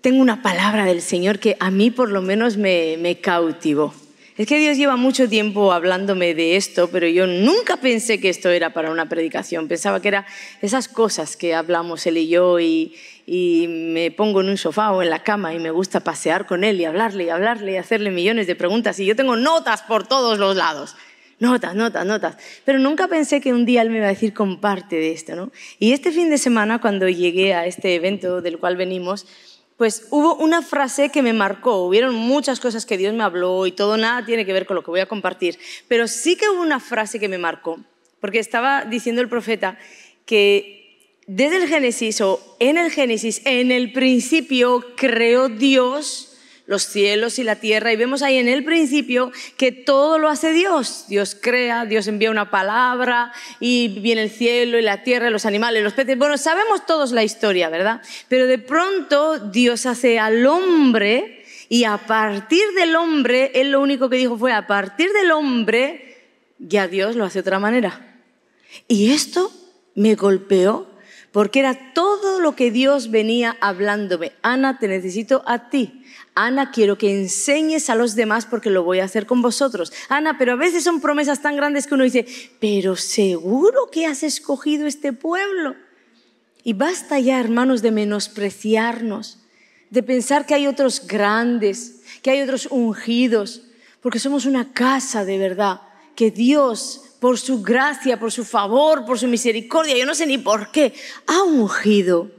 tengo una palabra del Señor que a mí por lo menos me, me cautivó. Es que Dios lleva mucho tiempo hablándome de esto, pero yo nunca pensé que esto era para una predicación. Pensaba que era esas cosas que hablamos él y yo y, me pongo en un sofá o en la cama y me gusta pasear con él y hablarle y hablarle y hacerle millones de preguntas. Y yo tengo notas por todos los lados. Notas, notas, notas. Pero nunca pensé que un día él me iba a decir comparte de esto. ¿no? Y este fin de semana, cuando llegué a este evento del cual venimos, pues hubo una frase que me marcó. Hubieron muchas cosas que Dios me habló y todo nada tiene que ver con lo que voy a compartir. Pero sí que hubo una frase que me marcó, porque estaba diciendo el profeta que desde el Génesis o en el Génesis, en el principio creó Dios los cielos y la tierra y vemos ahí en el principio que todo lo hace Dios. Dios crea, Dios envía una palabra y viene el cielo y la tierra, los animales, los peces. Bueno, sabemos todos la historia, ¿verdad? Pero de pronto Dios hace al hombre y a partir del hombre, él lo único que dijo fue a partir del hombre, ya Dios lo hace de otra manera. Y esto me golpeó porque era todo lo que Dios venía hablándome. Ana, te necesito a ti. Ana, quiero que enseñes a los demás porque lo voy a hacer con vosotros. Ana, pero a veces son promesas tan grandes que uno dice, pero seguro que has escogido este pueblo. Y basta ya, hermanos, de menospreciarnos, de pensar que hay otros grandes, que hay otros ungidos, porque somos una casa de verdad, que Dios, por su gracia, por su favor, por su misericordia, yo no sé ni por qué, ha ungido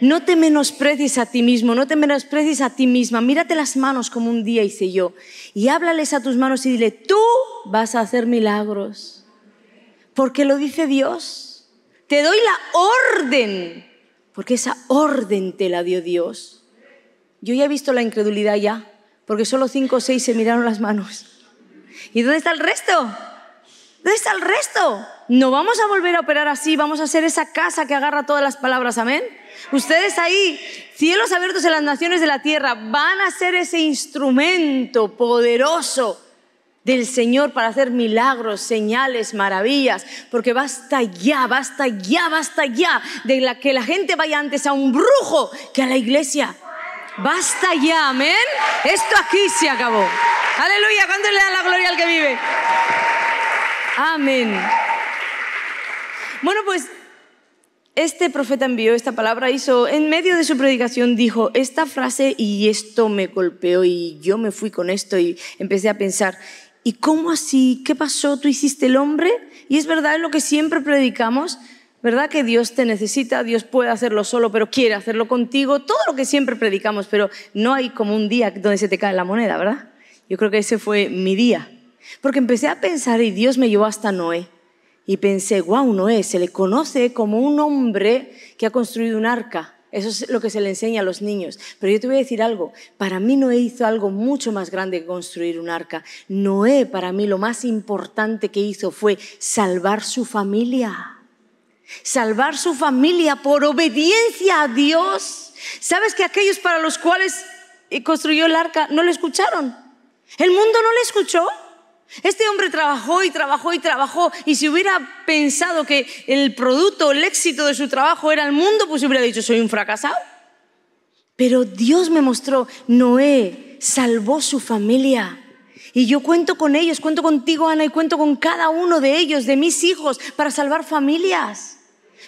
no te menosprecies a ti mismo, no te menosprecies a ti misma, mírate las manos como un día hice yo y háblales a tus manos y dile, tú vas a hacer milagros, porque lo dice Dios. Te doy la orden, porque esa orden te la dio Dios. Yo ya he visto la incredulidad ya, porque solo cinco o seis se miraron las manos. ¿Y dónde está el resto? ¿Dónde está el resto? No vamos a volver a operar así, vamos a ser esa casa que agarra todas las palabras, amén. Ustedes ahí, cielos abiertos en las naciones de la tierra, van a ser ese instrumento poderoso del Señor para hacer milagros, señales, maravillas, porque basta ya, basta ya, basta ya de la que la gente vaya antes a un brujo que a la iglesia. Basta ya, amén. Esto aquí se acabó. Aleluya, ¿cuándo le da la gloria al que vive? Amén. Bueno, pues este profeta envió esta palabra, hizo, en medio de su predicación dijo esta frase y esto me golpeó y yo me fui con esto y empecé a pensar, ¿y cómo así? ¿Qué pasó? ¿Tú hiciste el hombre? Y es verdad es lo que siempre predicamos, ¿verdad? Que Dios te necesita, Dios puede hacerlo solo, pero quiere hacerlo contigo, todo lo que siempre predicamos, pero no hay como un día donde se te cae la moneda, ¿verdad? Yo creo que ese fue mi día. Porque empecé a pensar y Dios me llevó hasta Noé. Y pensé, wow, Noé, se le conoce como un hombre que ha construido un arca. Eso es lo que se le enseña a los niños. Pero yo te voy a decir algo. Para mí Noé hizo algo mucho más grande que construir un arca. Noé, para mí, lo más importante que hizo fue salvar su familia. Salvar su familia por obediencia a Dios. ¿Sabes que aquellos para los cuales construyó el arca no le escucharon? ¿El mundo no le escuchó? Este hombre trabajó y trabajó y trabajó y si hubiera pensado que el producto, el éxito de su trabajo era el mundo, pues hubiera dicho, soy un fracasado. Pero Dios me mostró, Noé salvó su familia. Y yo cuento con ellos, cuento contigo Ana y cuento con cada uno de ellos, de mis hijos, para salvar familias.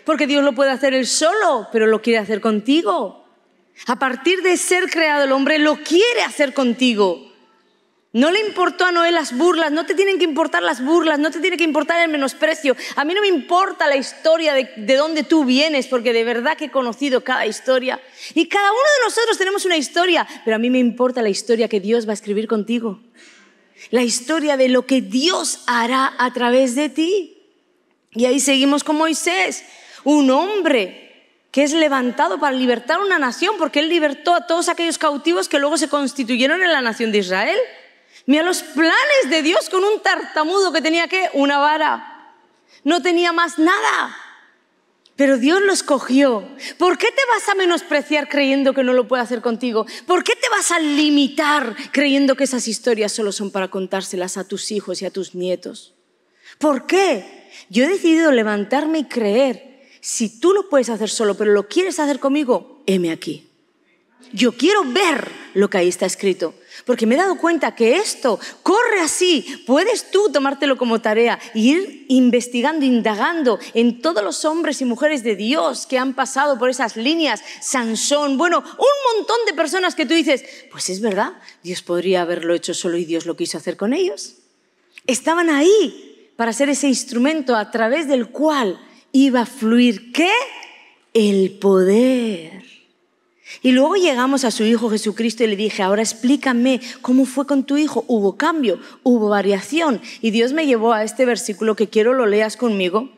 Porque Dios lo puede hacer él solo, pero lo quiere hacer contigo. A partir de ser creado el hombre, lo quiere hacer contigo. No le importó a Noé las burlas, no te tienen que importar las burlas, no te tiene que importar el menosprecio. A mí no me importa la historia de, de dónde tú vienes, porque de verdad que he conocido cada historia. Y cada uno de nosotros tenemos una historia, pero a mí me importa la historia que Dios va a escribir contigo. La historia de lo que Dios hará a través de ti. Y ahí seguimos con Moisés, un hombre que es levantado para libertar una nación, porque él libertó a todos aquellos cautivos que luego se constituyeron en la nación de Israel. Mira los planes de Dios con un tartamudo que tenía que una vara. No tenía más nada. Pero Dios los cogió. ¿Por qué te vas a menospreciar creyendo que no lo puede hacer contigo? ¿Por qué te vas a limitar creyendo que esas historias solo son para contárselas a tus hijos y a tus nietos? ¿Por qué? Yo he decidido levantarme y creer. Si tú lo puedes hacer solo, pero lo quieres hacer conmigo, heme aquí. Yo quiero ver lo que ahí está escrito, porque me he dado cuenta que esto corre así. Puedes tú tomártelo como tarea e ir investigando, indagando en todos los hombres y mujeres de Dios que han pasado por esas líneas. Sansón, bueno, un montón de personas que tú dices, pues es verdad, Dios podría haberlo hecho solo y Dios lo quiso hacer con ellos. Estaban ahí para ser ese instrumento a través del cual iba a fluir qué? El poder. Y luego llegamos a su Hijo Jesucristo y le dije, ahora explícame cómo fue con tu Hijo. Hubo cambio, hubo variación. Y Dios me llevó a este versículo que quiero lo leas conmigo.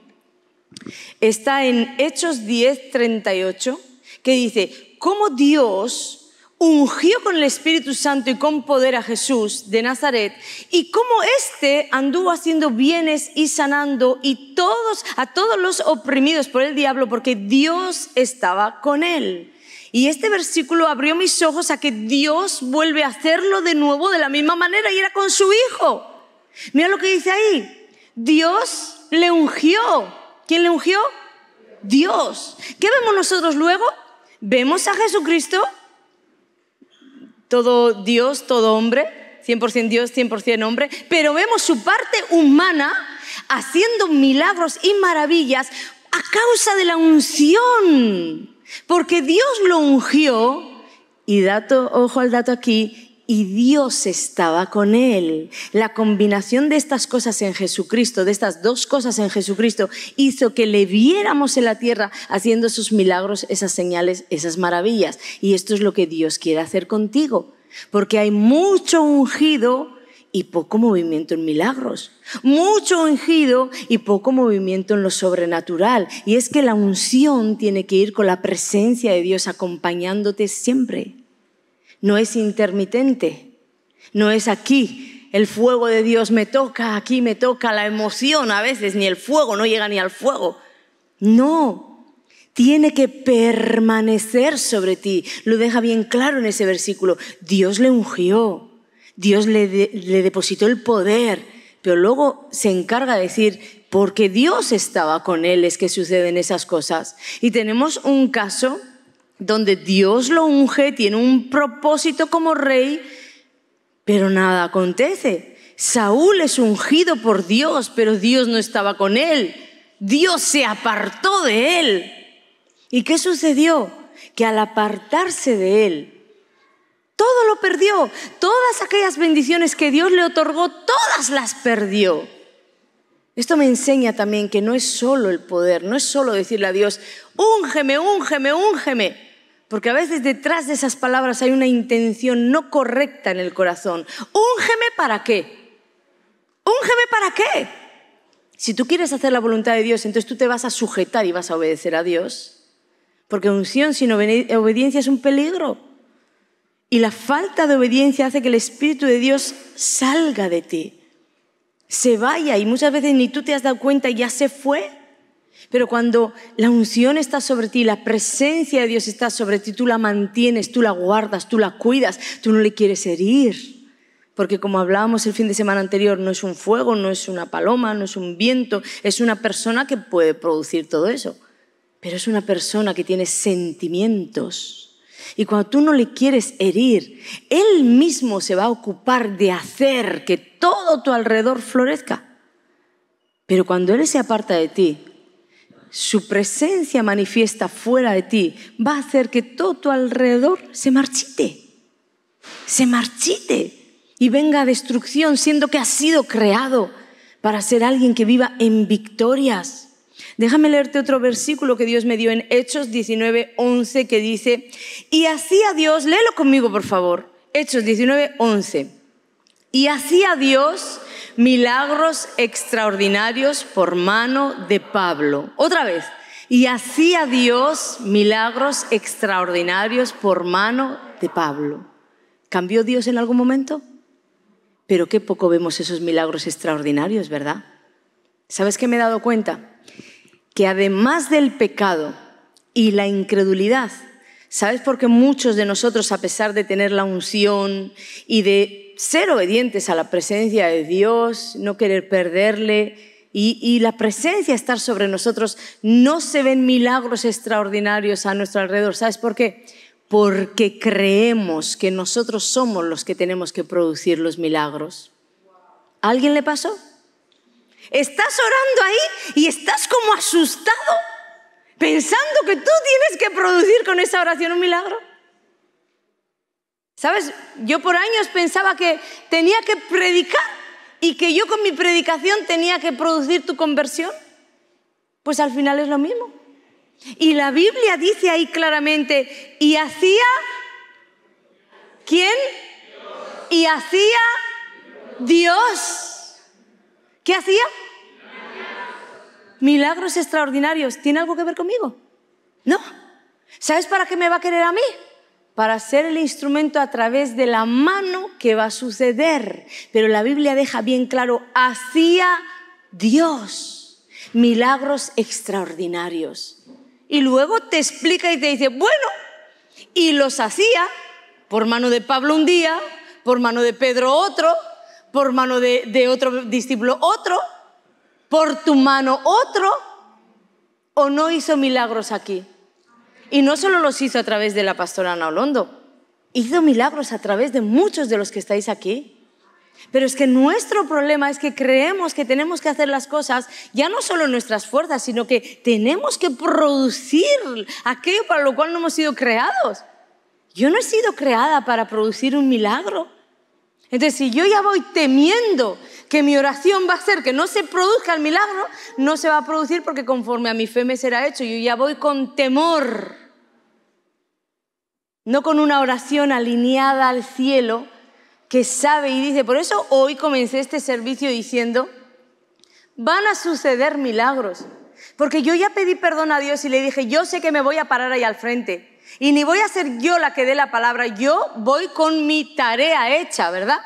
Está en Hechos 10, 38, que dice, ¿cómo Dios ungió con el Espíritu Santo y con poder a Jesús de Nazaret, y cómo éste anduvo haciendo bienes y sanando y todos, a todos los oprimidos por el diablo, porque Dios estaba con él. Y este versículo abrió mis ojos a que Dios vuelve a hacerlo de nuevo de la misma manera y era con su hijo. Mira lo que dice ahí. Dios le ungió. ¿Quién le ungió? Dios. ¿Qué vemos nosotros luego? Vemos a Jesucristo, todo Dios, todo hombre, 100% Dios, 100% hombre, pero vemos su parte humana haciendo milagros y maravillas a causa de la unción. Porque Dios lo ungió, y dato, ojo al dato aquí, y Dios estaba con él. La combinación de estas cosas en Jesucristo, de estas dos cosas en Jesucristo, hizo que le viéramos en la tierra haciendo esos milagros, esas señales, esas maravillas. Y esto es lo que Dios quiere hacer contigo, porque hay mucho ungido y poco movimiento en milagros, mucho ungido y poco movimiento en lo sobrenatural. Y es que la unción tiene que ir con la presencia de Dios acompañándote siempre. No es intermitente, no es aquí. El fuego de Dios me toca, aquí me toca la emoción a veces, ni el fuego, no llega ni al fuego. No, tiene que permanecer sobre ti. Lo deja bien claro en ese versículo. Dios le ungió. Dios le, depositó el poder, pero luego se encarga de decir, porque Dios estaba con él es que suceden esas cosas. Y tenemos un caso donde Dios lo unge, tiene un propósito como rey, pero nada acontece. Saúl es ungido por Dios, pero Dios no estaba con él. Dios se apartó de él. ¿Y qué sucedió? Que al apartarse de él, todo lo perdió. Todas aquellas bendiciones que Dios le otorgó, todas las perdió. Esto me enseña también que no es solo el poder, no es solo decirle a Dios, úngeme, úngeme, úngeme. Porque a veces detrás de esas palabras hay una intención no correcta en el corazón. Úngeme para qué. Úngeme para qué. Si tú quieres hacer la voluntad de Dios, entonces tú te vas a sujetar y vas a obedecer a Dios. Porque unción sin obediencia es un peligro. Y la falta de obediencia hace que el Espíritu de Dios salga de ti, se vaya y muchas veces ni tú te has dado cuenta y ya se fue. Pero cuando la unción está sobre ti, la presencia de Dios está sobre ti, tú la mantienes, tú la guardas, tú la cuidas, tú no le quieres herir. Porque como hablábamos el fin de semana anterior, no es un fuego, no es una paloma, no es un viento, es una persona que puede producir todo eso. Pero es una persona que tiene sentimientos y cuando tú no le quieres herir, Él mismo se va a ocupar de hacer que todo tu alrededor florezca. Pero cuando Él se aparta de ti, su presencia manifiesta fuera de ti va a hacer que todo tu alrededor se marchite, se marchite y venga destrucción, siendo que has sido creado para ser alguien que viva en victorias. Déjame leerte otro versículo que Dios me dio en Hechos 19, 11, que dice, y así Dios, léelo conmigo por favor, Hechos 19, 11, y hacía Dios milagros extraordinarios por mano de Pablo. Otra vez, y hacía Dios milagros extraordinarios por mano de Pablo. ¿Cambió Dios en algún momento? Pero qué poco vemos esos milagros extraordinarios, ¿verdad? ¿Sabes qué me he dado cuenta? que además del pecado y la incredulidad, ¿sabes por qué muchos de nosotros, a pesar de tener la unción y de ser obedientes a la presencia de Dios, no querer perderle y, la presencia estar sobre nosotros, no se ven milagros extraordinarios a nuestro alrededor? ¿Sabes por qué? Porque creemos que nosotros somos los que tenemos que producir los milagros. ¿A ¿Alguien le pasó? Estás orando ahí y estás como asustado pensando que tú tienes que producir con esa oración un milagro. ¿Sabes? Yo por años pensaba que tenía que predicar y que yo con mi predicación tenía que producir tu conversión. Pues al final es lo mismo. Y la Biblia dice ahí claramente, y hacía, ¿quién? Y hacía Dios. ¿Qué hacía? Milagros. extraordinarios. ¿Tiene algo que ver conmigo? No. ¿Sabes para qué me va a querer a mí? Para ser el instrumento a través de la mano que va a suceder. Pero la Biblia deja bien claro, hacía Dios milagros extraordinarios. Y luego te explica y te dice, bueno, y los hacía por mano de Pablo un día, por mano de Pedro otro, por mano de, otro discípulo otro, por tu mano otro, o no hizo milagros aquí. Y no solo los hizo a través de la pastora Ana Olondo, hizo milagros a través de muchos de los que estáis aquí. Pero es que nuestro problema es que creemos que tenemos que hacer las cosas ya no solo nuestras fuerzas, sino que tenemos que producir aquello para lo cual no hemos sido creados. Yo no he sido creada para producir un milagro. Entonces, si yo ya voy temiendo que mi oración va a ser que no se produzca el milagro, no se va a producir porque conforme a mi fe me será hecho. Yo ya voy con temor, no con una oración alineada al cielo que sabe y dice, por eso hoy comencé este servicio diciendo, van a suceder milagros. Porque yo ya pedí perdón a Dios y le dije, yo sé que me voy a parar ahí al frente. Y ni voy a ser yo la que dé la palabra, yo voy con mi tarea hecha, ¿verdad?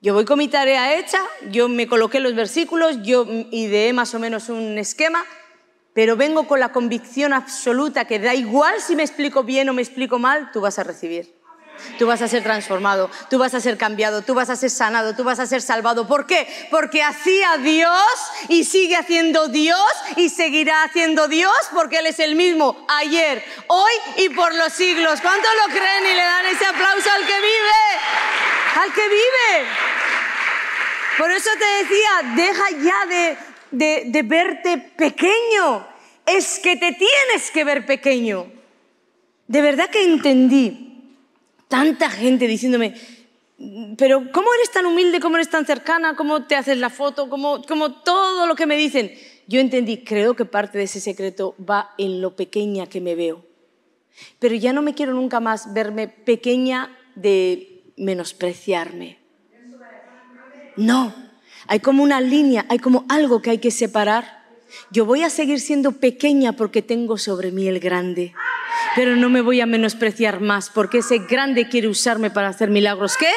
Yo voy con mi tarea hecha, yo me coloqué los versículos, yo ideé más o menos un esquema, pero vengo con la convicción absoluta que da igual si me explico bien o me explico mal, tú vas a recibir. Tú vas a ser transformado, tú vas a ser cambiado, tú vas a ser sanado, tú vas a ser salvado. ¿Por qué? Porque hacía Dios y sigue haciendo Dios y seguirá haciendo Dios porque Él es el mismo ayer, hoy y por los siglos. ¿Cuántos lo creen y le dan ese aplauso al que vive? Al que vive. Por eso te decía, deja ya de, de, de verte pequeño. Es que te tienes que ver pequeño. De verdad que entendí tanta gente diciéndome, pero ¿cómo eres tan humilde? ¿Cómo eres tan cercana? ¿Cómo te haces la foto? ¿Cómo, todo lo que me dicen? Yo entendí, creo que parte de ese secreto va en lo pequeña que me veo. Pero ya no me quiero nunca más verme pequeña de menospreciarme. No, hay como una línea, hay como algo que hay que separar. Yo voy a seguir siendo pequeña porque tengo sobre mí el grande pero no me voy a menospreciar más porque ese grande quiere usarme para hacer milagros. ¿Qué?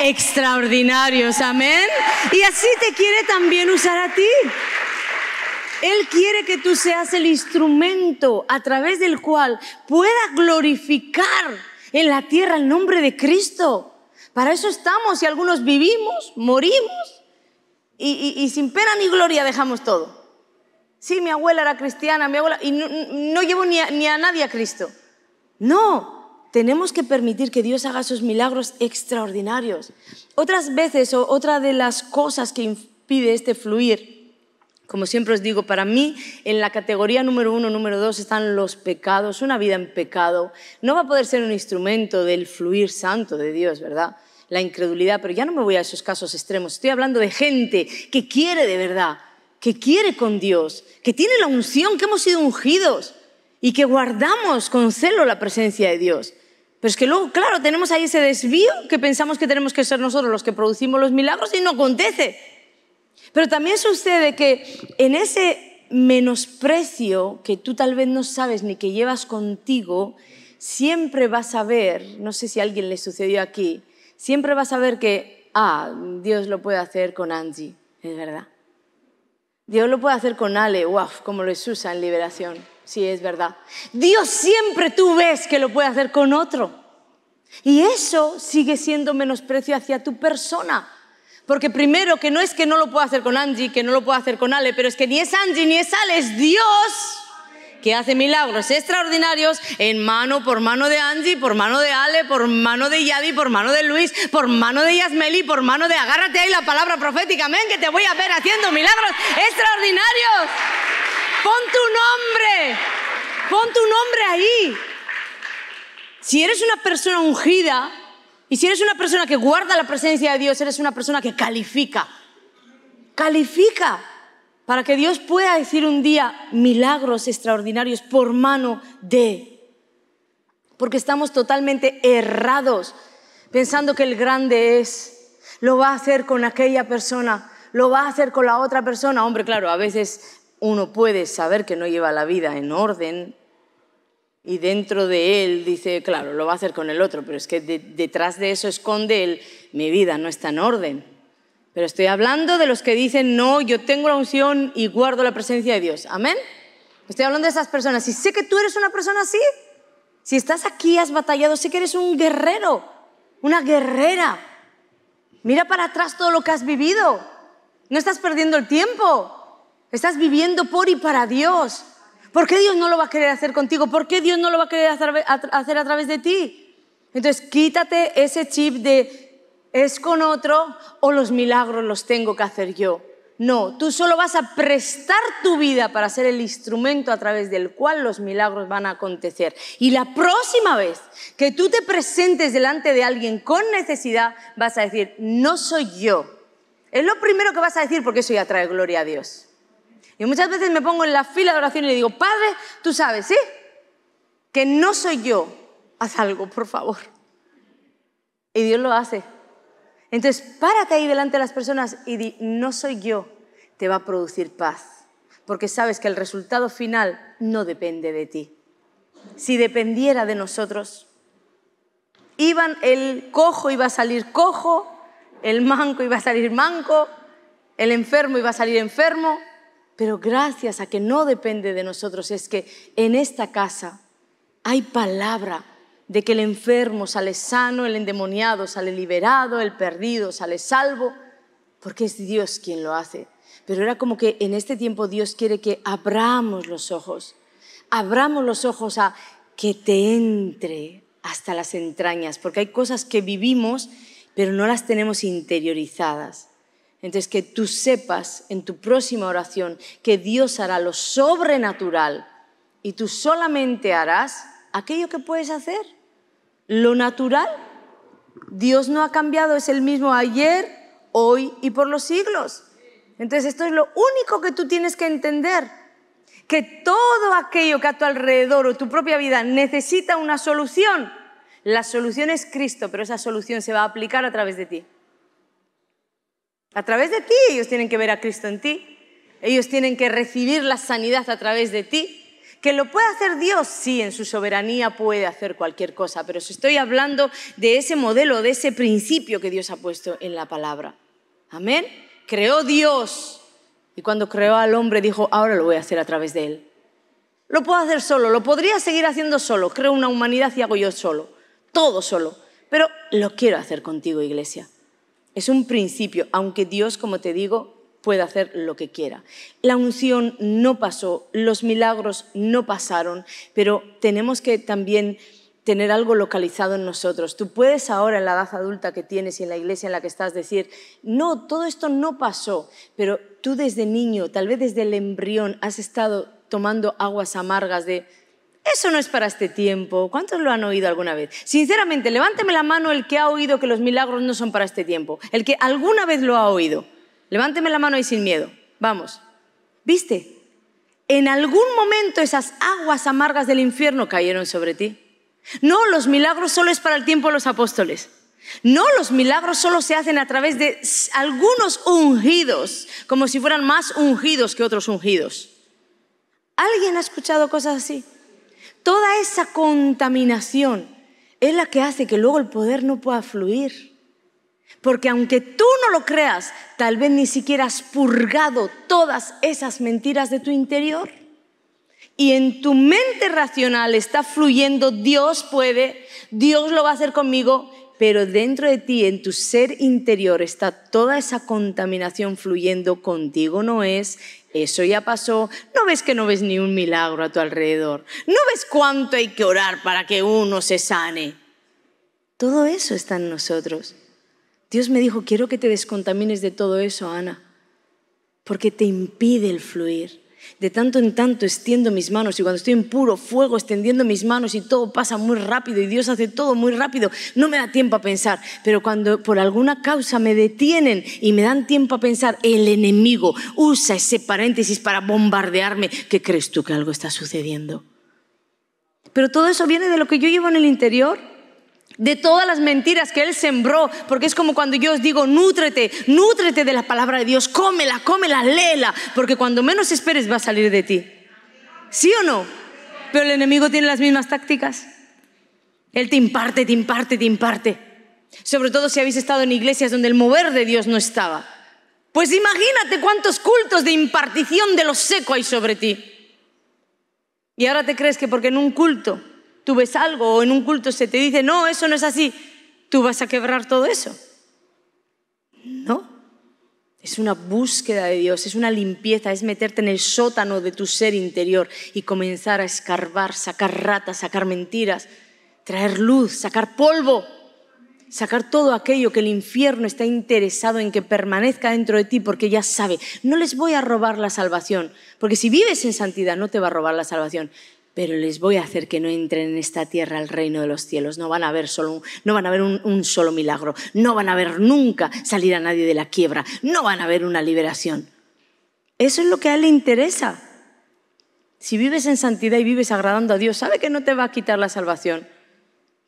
Extraordinarios, amén. Y así te quiere también usar a ti. Él quiere que tú seas el instrumento a través del cual pueda glorificar en la tierra el nombre de Cristo. Para eso estamos y algunos vivimos, morimos y, y sin pena ni gloria dejamos todo sí, mi abuela era cristiana, mi abuela, y no, llevo ni a, nadie a Cristo. No, tenemos que permitir que Dios haga sus milagros extraordinarios. Otras veces, o otra de las cosas que impide este fluir, como siempre os digo, para mí en la categoría número uno, número dos están los pecados, una vida en pecado. No va a poder ser un instrumento del fluir santo de Dios, ¿verdad? La incredulidad, pero ya no me voy a esos casos extremos. Estoy hablando de gente que quiere de verdad, que quiere con Dios, que tiene la unción, que hemos sido ungidos y que guardamos con celo la presencia de Dios. Pero es que luego, claro, tenemos ahí ese desvío que pensamos que tenemos que ser nosotros los que producimos los milagros y no acontece. Pero también sucede que en ese menosprecio que tú tal vez no sabes ni que llevas contigo, siempre vas a ver, no sé si a alguien le sucedió aquí, siempre vas a ver que, ah, Dios lo puede hacer con Angie, es verdad. Dios lo puede hacer con Ale, wow, como lo es en liberación, si sí, es verdad. Dios siempre tú ves que lo puede hacer con otro. Y eso sigue siendo menosprecio hacia tu persona. Porque primero, que no es que no lo pueda hacer con Angie, que no lo pueda hacer con Ale, pero es que ni es Angie ni es Ale, es Dios que hace milagros extraordinarios en mano, por mano de Andy, por mano de Ale, por mano de Yadi, por mano de Luis, por mano de Yasmeli, por mano de agárrate ahí la palabra proféticamente que te voy a ver haciendo milagros extraordinarios. Pon tu nombre, pon tu nombre ahí. Si eres una persona ungida y si eres una persona que guarda la presencia de Dios, eres una persona que califica. Califica para que Dios pueda decir un día milagros extraordinarios por mano de. Porque estamos totalmente errados pensando que el grande es, lo va a hacer con aquella persona, lo va a hacer con la otra persona. Hombre, claro, a veces uno puede saber que no lleva la vida en orden y dentro de él dice, claro, lo va a hacer con el otro, pero es que detrás de eso esconde él, mi vida no está en orden pero estoy hablando de los que dicen, no, yo tengo la unción y guardo la presencia de Dios. Amén. Estoy hablando de esas personas. Y sé que tú eres una persona así, si estás aquí, has batallado, sé que eres un guerrero, una guerrera. Mira para atrás todo lo que has vivido. No estás perdiendo el tiempo. Estás viviendo por y para Dios. ¿Por qué Dios no lo va a querer hacer contigo? ¿Por qué Dios no lo va a querer hacer a través de ti? Entonces, quítate ese chip de es con otro o los milagros los tengo que hacer yo. No, tú solo vas a prestar tu vida para ser el instrumento a través del cual los milagros van a acontecer. Y la próxima vez que tú te presentes delante de alguien con necesidad, vas a decir, no soy yo. Es lo primero que vas a decir porque eso ya trae gloria a Dios. Y muchas veces me pongo en la fila de oración y le digo, Padre, tú sabes, ¿sí? Que no soy yo. Haz algo, por favor. Y Dios lo hace. Entonces, párate ahí delante de las personas y di, no soy yo, te va a producir paz, porque sabes que el resultado final no depende de ti. Si dependiera de nosotros, iban el cojo iba a salir cojo, el manco iba a salir manco, el enfermo iba a salir enfermo, pero gracias a que no depende de nosotros es que en esta casa hay palabra de que el enfermo sale sano, el endemoniado sale liberado, el perdido sale salvo, porque es Dios quien lo hace. Pero era como que en este tiempo Dios quiere que abramos los ojos, abramos los ojos a que te entre hasta las entrañas, porque hay cosas que vivimos, pero no las tenemos interiorizadas. Entonces, que tú sepas en tu próxima oración que Dios hará lo sobrenatural y tú solamente harás aquello que puedes hacer. Lo natural, Dios no ha cambiado, es el mismo ayer, hoy y por los siglos. Entonces esto es lo único que tú tienes que entender, que todo aquello que a tu alrededor o tu propia vida necesita una solución, la solución es Cristo, pero esa solución se va a aplicar a través de ti. A través de ti ellos tienen que ver a Cristo en ti, ellos tienen que recibir la sanidad a través de ti, que lo puede hacer Dios, sí, en su soberanía puede hacer cualquier cosa, pero si estoy hablando de ese modelo, de ese principio que Dios ha puesto en la palabra. Amén. Creó Dios y cuando creó al hombre dijo, ahora lo voy a hacer a través de él. Lo puedo hacer solo, lo podría seguir haciendo solo. Creo una humanidad y hago yo solo, todo solo. Pero lo quiero hacer contigo, iglesia. Es un principio, aunque Dios, como te digo, puede hacer lo que quiera. La unción no pasó, los milagros no pasaron, pero tenemos que también tener algo localizado en nosotros. Tú puedes ahora en la edad adulta que tienes y en la iglesia en la que estás decir, no, todo esto no pasó, pero tú desde niño, tal vez desde el embrión, has estado tomando aguas amargas de, eso no es para este tiempo. ¿Cuántos lo han oído alguna vez? Sinceramente, levánteme la mano el que ha oído que los milagros no son para este tiempo, el que alguna vez lo ha oído. Levánteme la mano y sin miedo. Vamos. ¿Viste? En algún momento esas aguas amargas del infierno cayeron sobre ti. No, los milagros solo es para el tiempo de los apóstoles. No, los milagros solo se hacen a través de algunos ungidos, como si fueran más ungidos que otros ungidos. ¿Alguien ha escuchado cosas así? Toda esa contaminación es la que hace que luego el poder no pueda fluir. Porque aunque tú no lo creas, tal vez ni siquiera has purgado todas esas mentiras de tu interior. Y en tu mente racional está fluyendo, Dios puede, Dios lo va a hacer conmigo, pero dentro de ti, en tu ser interior, está toda esa contaminación fluyendo, contigo no es, eso ya pasó. No ves que no ves ni un milagro a tu alrededor. No ves cuánto hay que orar para que uno se sane. Todo eso está en nosotros. Dios me dijo, quiero que te descontamines de todo eso, Ana, porque te impide el fluir. De tanto en tanto extiendo mis manos y cuando estoy en puro fuego extendiendo mis manos y todo pasa muy rápido y Dios hace todo muy rápido, no me da tiempo a pensar. Pero cuando por alguna causa me detienen y me dan tiempo a pensar, el enemigo usa ese paréntesis para bombardearme. ¿Qué crees tú que algo está sucediendo? Pero todo eso viene de lo que yo llevo en el interior de todas las mentiras que Él sembró, porque es como cuando yo os digo, nútrete, nútrete de la palabra de Dios, cómela, cómela, léela, porque cuando menos esperes va a salir de ti. ¿Sí o no? Pero el enemigo tiene las mismas tácticas. Él te imparte, te imparte, te imparte. Sobre todo si habéis estado en iglesias donde el mover de Dios no estaba. Pues imagínate cuántos cultos de impartición de lo seco hay sobre ti. Y ahora te crees que porque en un culto tú ves algo o en un culto se te dice, no, eso no es así, ¿tú vas a quebrar todo eso? No. Es una búsqueda de Dios, es una limpieza, es meterte en el sótano de tu ser interior y comenzar a escarbar, sacar ratas, sacar mentiras, traer luz, sacar polvo, sacar todo aquello que el infierno está interesado en que permanezca dentro de ti porque ya sabe, no les voy a robar la salvación, porque si vives en santidad no te va a robar la salvación, pero les voy a hacer que no entren en esta tierra al reino de los cielos. No van a ver, solo un, no van a ver solo milagro, no van a ver nunca salir a nadie de la quiebra, no van a ver una liberación. Eso es lo que a él le interesa. Si vives en santidad y vives agradando a Dios, sabe que no te va a quitar la salvación,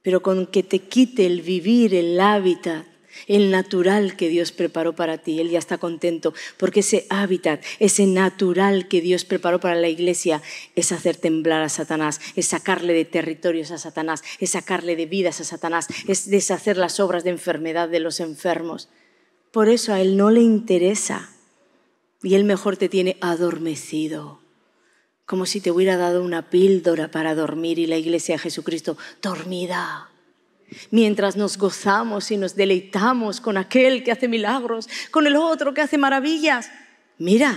pero con que te quite el vivir el hábitat el natural que Dios preparó para ti. Él ya está contento porque ese hábitat, ese natural que Dios preparó para la iglesia es hacer temblar a Satanás, es sacarle de territorios a Satanás, es sacarle de vidas a Satanás, es deshacer las obras de enfermedad de los enfermos. Por eso a Él no le interesa y Él mejor te tiene adormecido como si te hubiera dado una píldora para dormir y la iglesia de Jesucristo dormida Mientras nos gozamos y nos deleitamos con aquel que hace milagros, con el otro que hace maravillas. Mira,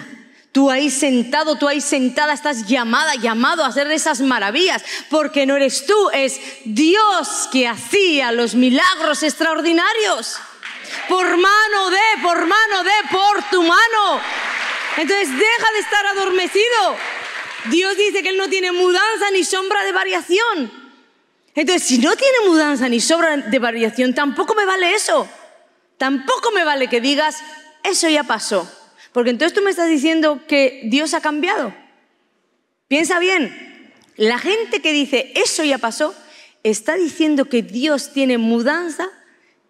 Tú ahí sentado, tú ahí sentada, estás llamada, llamado a hacer esas maravillas, porque no eres tú, es Dios que hacía los milagros extraordinarios. Por mano de, por mano de, por tu mano. Entonces deja de estar adormecido. Dios dice que Él no tiene mudanza ni sombra de variación. Entonces, si no tiene mudanza ni sombra de variación, tampoco me vale eso. Tampoco me vale que digas, eso ya pasó. Porque entonces tú me estás diciendo que Dios ha cambiado. Piensa bien, la gente que dice, eso ya pasó, está diciendo que Dios tiene mudanza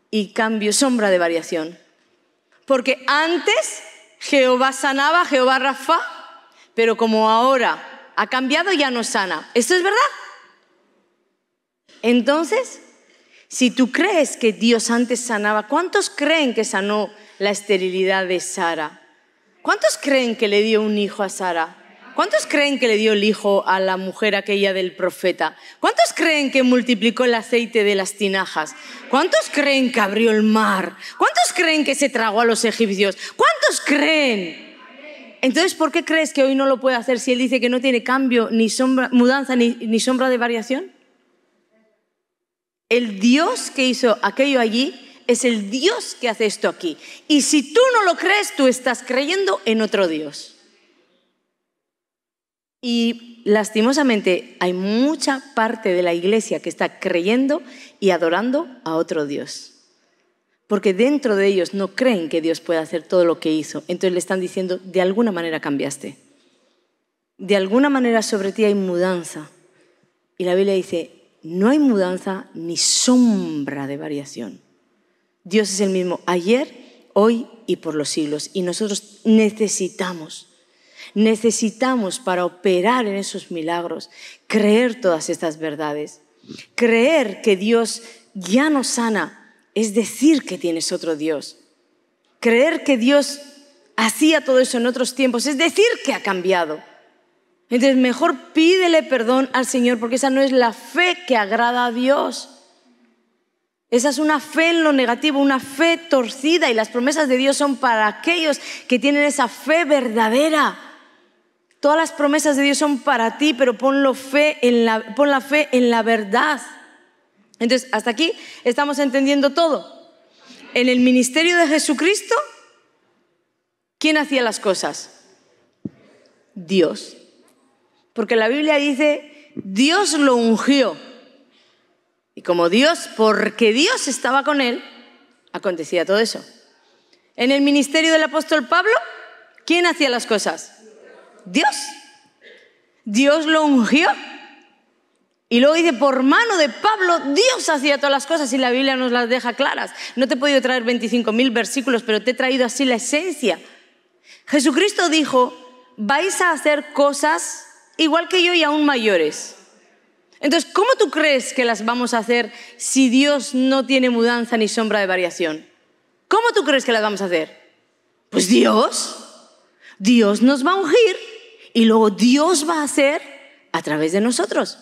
y cambio, sombra de variación. Porque antes Jehová sanaba, Jehová Rafa, pero como ahora ha cambiado ya no sana. ¿Esto es verdad? Entonces, si tú crees que Dios antes sanaba, ¿cuántos creen que sanó la esterilidad de Sara? ¿Cuántos creen que le dio un hijo a Sara? ¿Cuántos creen que le dio el hijo a la mujer aquella del profeta? ¿Cuántos creen que multiplicó el aceite de las tinajas? ¿Cuántos creen que abrió el mar? ¿Cuántos creen que se tragó a los egipcios? ¿Cuántos creen? Entonces, ¿por qué crees que hoy no lo puede hacer si él dice que no tiene cambio, ni sombra, mudanza, ni sombra de variación? El Dios que hizo aquello allí es el Dios que hace esto aquí. Y si tú no lo crees, tú estás creyendo en otro Dios. Y lastimosamente hay mucha parte de la iglesia que está creyendo y adorando a otro Dios. Porque dentro de ellos no creen que Dios pueda hacer todo lo que hizo. Entonces le están diciendo, de alguna manera cambiaste. De alguna manera sobre ti hay mudanza. Y la Biblia dice, no hay mudanza ni sombra de variación. Dios es el mismo ayer, hoy y por los siglos. Y nosotros necesitamos, necesitamos para operar en esos milagros, creer todas estas verdades. Creer que Dios ya no sana es decir que tienes otro Dios. Creer que Dios hacía todo eso en otros tiempos es decir que ha cambiado. Entonces, mejor pídele perdón al Señor porque esa no es la fe que agrada a Dios. Esa es una fe en lo negativo, una fe torcida y las promesas de Dios son para aquellos que tienen esa fe verdadera. Todas las promesas de Dios son para ti, pero pon la fe en la verdad. Entonces, hasta aquí estamos entendiendo todo. En el ministerio de Jesucristo, ¿quién hacía las cosas? Dios. Porque la Biblia dice, Dios lo ungió. Y como Dios, porque Dios estaba con él, acontecía todo eso. En el ministerio del apóstol Pablo, ¿quién hacía las cosas? Dios. Dios lo ungió. Y luego dice, por mano de Pablo, Dios hacía todas las cosas y la Biblia nos las deja claras. No te he podido traer 25.000 versículos, pero te he traído así la esencia. Jesucristo dijo, vais a hacer cosas igual que yo y aún mayores. Entonces, ¿cómo tú crees que las vamos a hacer si Dios no tiene mudanza ni sombra de variación? ¿Cómo tú crees que las vamos a hacer? Pues Dios. Dios nos va a ungir y luego Dios va a hacer a través de nosotros.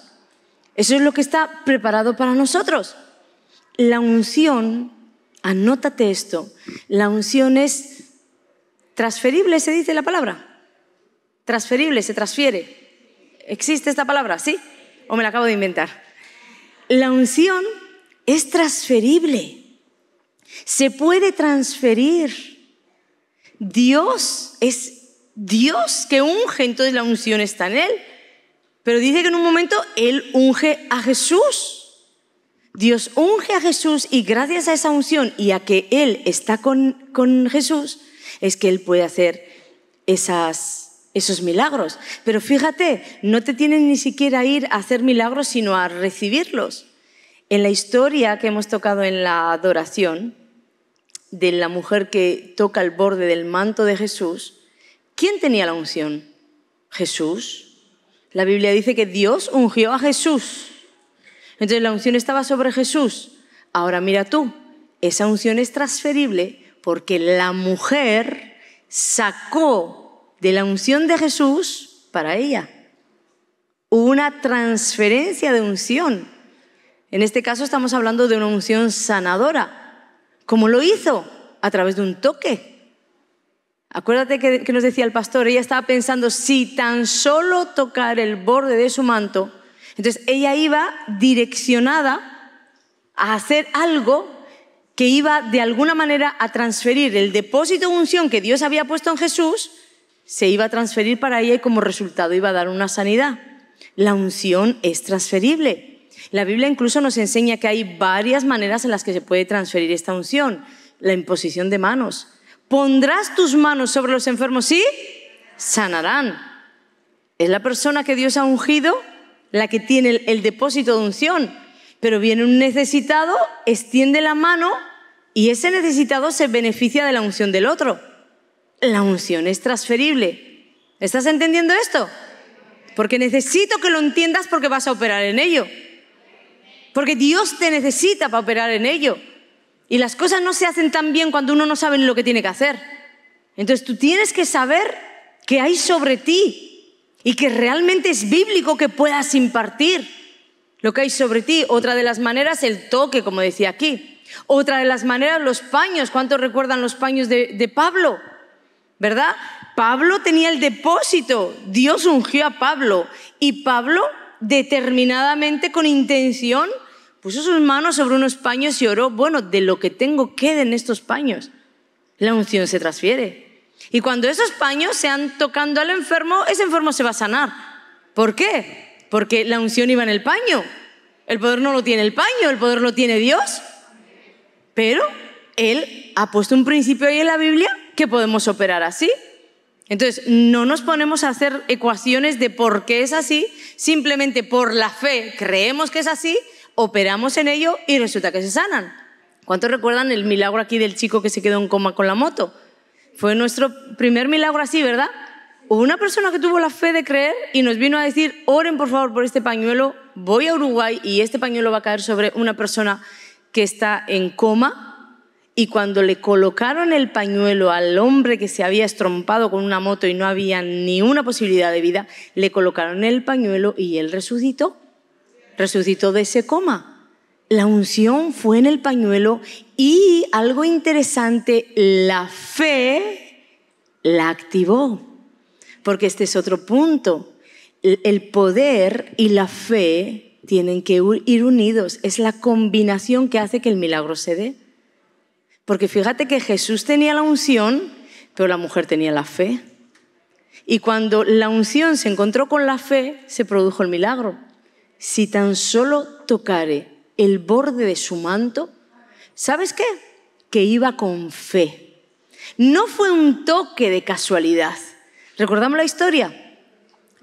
Eso es lo que está preparado para nosotros. La unción, anótate esto, la unción es transferible, se dice la palabra. Transferible, se transfiere. ¿Existe esta palabra? ¿Sí? ¿O me la acabo de inventar? La unción es transferible. Se puede transferir. Dios es Dios que unge, entonces la unción está en Él. Pero dice que en un momento Él unge a Jesús. Dios unge a Jesús y gracias a esa unción y a que Él está con, con Jesús, es que Él puede hacer esas esos milagros. Pero fíjate, no te tienen ni siquiera a ir a hacer milagros, sino a recibirlos. En la historia que hemos tocado en la adoración de la mujer que toca el borde del manto de Jesús, ¿quién tenía la unción? Jesús. La Biblia dice que Dios ungió a Jesús. Entonces la unción estaba sobre Jesús. Ahora mira tú, esa unción es transferible porque la mujer sacó de la unción de Jesús para ella. una transferencia de unción. En este caso estamos hablando de una unción sanadora, como lo hizo a través de un toque. Acuérdate que, que, nos decía el pastor, ella estaba pensando, si tan solo tocar el borde de su manto, entonces ella iba direccionada a hacer algo que iba de alguna manera a transferir el depósito de unción que Dios había puesto en Jesús se iba a transferir para ella y como resultado iba a dar una sanidad. La unción es transferible. La Biblia incluso nos enseña que hay varias maneras en las que se puede transferir esta unción. La imposición de manos. Pondrás tus manos sobre los enfermos y sanarán. Es la persona que Dios ha ungido la que tiene el depósito de unción. Pero viene un necesitado, extiende la mano y ese necesitado se beneficia de la unción del otro la unción es transferible. ¿Estás entendiendo esto? Porque necesito que lo entiendas porque vas a operar en ello. Porque Dios te necesita para operar en ello. Y las cosas no se hacen tan bien cuando uno no sabe lo que tiene que hacer. Entonces tú tienes que saber que hay sobre ti y que realmente es bíblico que puedas impartir lo que hay sobre ti. Otra de las maneras, el toque, como decía aquí. Otra de las maneras, los paños. ¿Cuántos recuerdan los paños de Pablo? ¿verdad? Pablo tenía el depósito, Dios ungió a Pablo y Pablo determinadamente con intención puso sus manos sobre unos paños y oró, bueno, de lo que tengo en estos paños. La unción se transfiere. Y cuando esos paños sean tocando al enfermo, ese enfermo se va a sanar. ¿Por qué? Porque la unción iba en el paño. El poder no lo tiene el paño, el poder lo tiene Dios. Pero Él ha puesto un principio ahí en la Biblia que podemos operar así. Entonces, no nos ponemos a hacer ecuaciones de por qué es así, simplemente por la fe creemos que es así, operamos en ello y resulta que se sanan. ¿Cuántos recuerdan el milagro aquí del chico que se quedó en coma con la moto? Fue nuestro primer milagro así, ¿verdad? Hubo una persona que tuvo la fe de creer y nos vino a decir, oren por favor por este pañuelo, voy a Uruguay y este pañuelo va a caer sobre una persona que está en coma y cuando le colocaron el pañuelo al hombre que se había estrompado con una moto y no había ni una posibilidad de vida, le colocaron el pañuelo y él resucitó. Resucitó de ese coma. La unción fue en el pañuelo y algo interesante, la fe la activó. Porque este es otro punto. El poder y la fe tienen que ir unidos. Es la combinación que hace que el milagro se dé. Porque fíjate que Jesús tenía la unción, pero la mujer tenía la fe. Y cuando la unción se encontró con la fe, se produjo el milagro. Si tan solo tocare el borde de su manto, ¿sabes qué? Que iba con fe. No fue un toque de casualidad. ¿Recordamos la historia?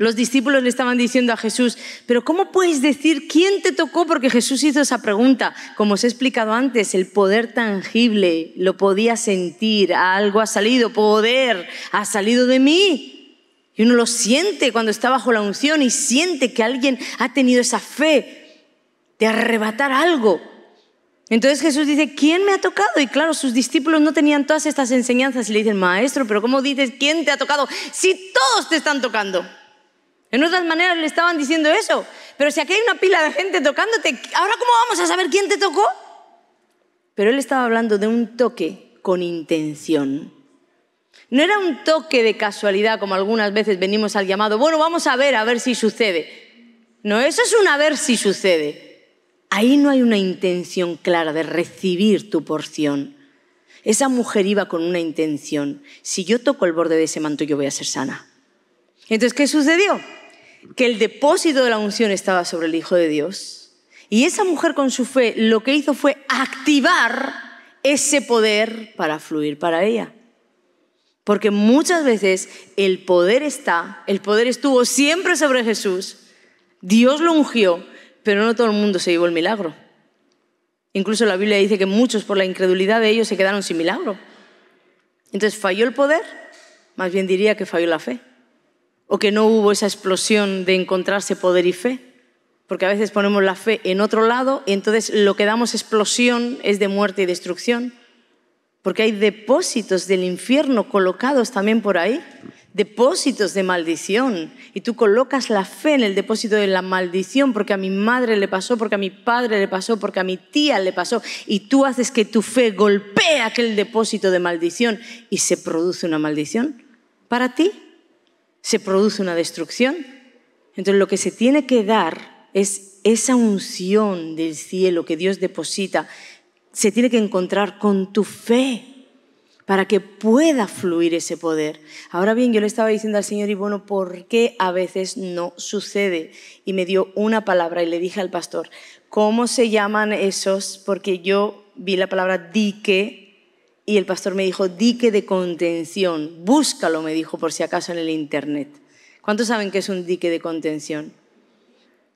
Los discípulos le estaban diciendo a Jesús, pero ¿cómo puedes decir quién te tocó? Porque Jesús hizo esa pregunta. Como os he explicado antes, el poder tangible lo podía sentir, algo ha salido, poder ha salido de mí. Y uno lo siente cuando está bajo la unción y siente que alguien ha tenido esa fe de arrebatar algo. Entonces Jesús dice, ¿quién me ha tocado? Y claro, sus discípulos no tenían todas estas enseñanzas y le dicen, maestro, pero ¿cómo dices quién te ha tocado si todos te están tocando? En otras maneras le estaban diciendo eso. Pero si aquí hay una pila de gente tocándote, ¿ahora cómo vamos a saber quién te tocó? Pero él estaba hablando de un toque con intención. No era un toque de casualidad como algunas veces venimos al llamado, bueno, vamos a ver, a ver si sucede. No, eso es un a ver si sucede. Ahí no hay una intención clara de recibir tu porción. Esa mujer iba con una intención. Si yo toco el borde de ese manto, yo voy a ser sana. Entonces, ¿qué sucedió? que el depósito de la unción estaba sobre el Hijo de Dios. Y esa mujer con su fe lo que hizo fue activar ese poder para fluir para ella. Porque muchas veces el poder está, el poder estuvo siempre sobre Jesús, Dios lo ungió, pero no todo el mundo se llevó el milagro. Incluso la Biblia dice que muchos por la incredulidad de ellos se quedaron sin milagro. Entonces falló el poder, más bien diría que falló la fe o que no hubo esa explosión de encontrarse poder y fe. Porque a veces ponemos la fe en otro lado y entonces lo que damos explosión es de muerte y destrucción. Porque hay depósitos del infierno colocados también por ahí, depósitos de maldición. Y tú colocas la fe en el depósito de la maldición porque a mi madre le pasó, porque a mi padre le pasó, porque a mi tía le pasó. Y tú haces que tu fe golpee aquel depósito de maldición y se produce una maldición para ti se produce una destrucción. Entonces lo que se tiene que dar es esa unción del cielo que Dios deposita, se tiene que encontrar con tu fe para que pueda fluir ese poder. Ahora bien, yo le estaba diciendo al Señor, y bueno, ¿por qué a veces no sucede? Y me dio una palabra y le dije al pastor, ¿cómo se llaman esos? Porque yo vi la palabra dique y el pastor me dijo, dique de contención, búscalo, me dijo, por si acaso en el Internet. ¿Cuántos saben qué es un dique de contención?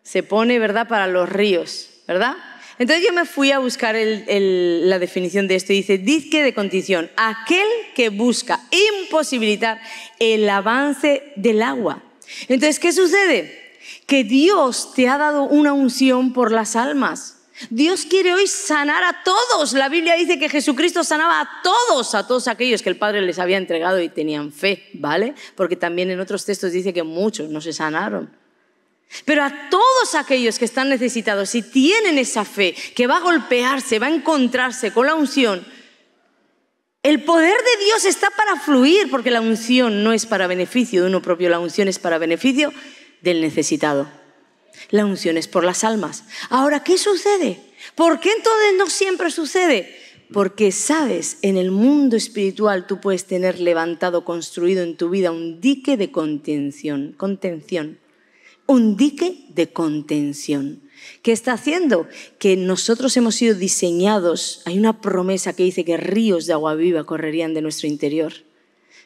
Se pone, ¿verdad?, para los ríos, ¿verdad? Entonces yo me fui a buscar la definición de esto y dice, dique de contención, aquel que busca imposibilitar el avance del agua. Entonces, ¿qué sucede? Que Dios te ha dado una unción por las almas. Dios quiere hoy sanar a todos. La Biblia dice que Jesucristo sanaba a todos, a todos aquellos que el Padre les había entregado y tenían fe, ¿vale? Porque también en otros textos dice que muchos no se sanaron. Pero a todos aquellos que están necesitados y tienen esa fe, que va a golpearse, va a encontrarse con la unción, el poder de Dios está para fluir, porque la unción no es para beneficio de uno propio, la unción es para beneficio del necesitado. La unción es por las almas. Ahora, ¿qué sucede? ¿Por qué entonces no siempre sucede? Porque sabes, en el mundo espiritual tú puedes tener levantado, construido en tu vida un dique de contención, contención, un dique de contención. ¿Qué está haciendo? Que nosotros hemos sido diseñados, hay una promesa que dice que ríos de agua viva correrían de nuestro interior.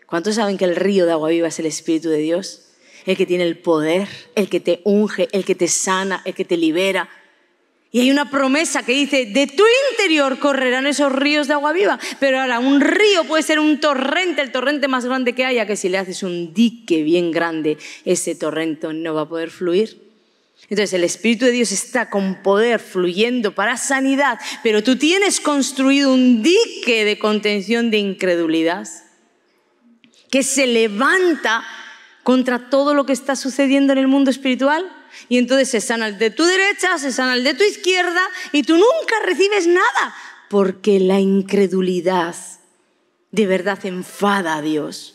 ¿Cuántos saben que el río de agua viva es el Espíritu de Dios? el que tiene el poder, el que te unge, el que te sana, el que te libera. Y hay una promesa que dice, de tu interior correrán esos ríos de agua viva. Pero ahora, un río puede ser un torrente, el torrente más grande que haya, que si le haces un dique bien grande, ese torrente no va a poder fluir. Entonces el Espíritu de Dios está con poder fluyendo para sanidad, pero tú tienes construido un dique de contención de incredulidad que se levanta contra todo lo que está sucediendo en el mundo espiritual. Y entonces se sana el de tu derecha, se sana el de tu izquierda y tú nunca recibes nada porque la incredulidad de verdad enfada a Dios.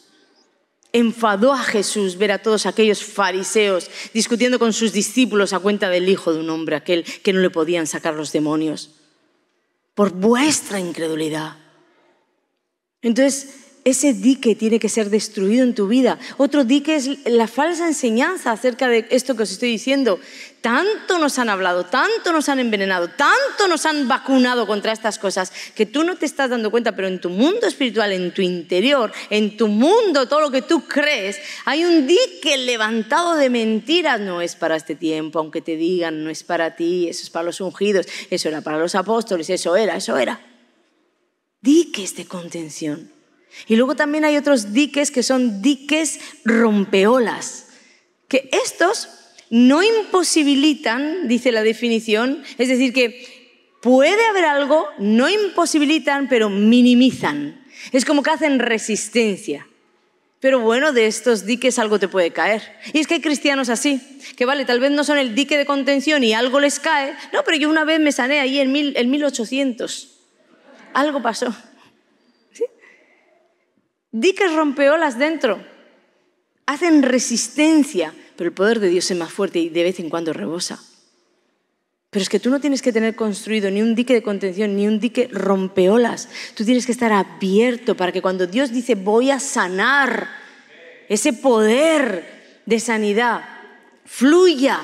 Enfadó a Jesús ver a todos aquellos fariseos discutiendo con sus discípulos a cuenta del hijo de un hombre aquel que no le podían sacar los demonios por vuestra incredulidad. Entonces, ese dique tiene que ser destruido en tu vida. Otro dique es la falsa enseñanza acerca de esto que os estoy diciendo. Tanto nos han hablado, tanto nos han envenenado, tanto nos han vacunado contra estas cosas que tú no te estás dando cuenta, pero en tu mundo espiritual, en tu interior, en tu mundo, todo lo que tú crees, hay un dique levantado de mentiras. No es para este tiempo, aunque te digan, no es para ti, eso es para los ungidos, eso era para los apóstoles, eso era, eso era. Diques de contención. Y luego también hay otros diques que son diques rompeolas, que estos no imposibilitan, dice la definición, es decir, que puede haber algo, no imposibilitan, pero minimizan. Es como que hacen resistencia. Pero bueno, de estos diques algo te puede caer. Y es que hay cristianos así, que vale, tal vez no son el dique de contención y algo les cae. No, pero yo una vez me sané ahí en, 1800. Algo pasó. Diques rompeolas dentro. Hacen resistencia, pero el poder de Dios es más fuerte y de vez en cuando rebosa. Pero es que tú no tienes que tener construido ni un dique de contención, ni un dique rompeolas. Tú tienes que estar abierto para que cuando Dios dice voy a sanar, ese poder de sanidad fluya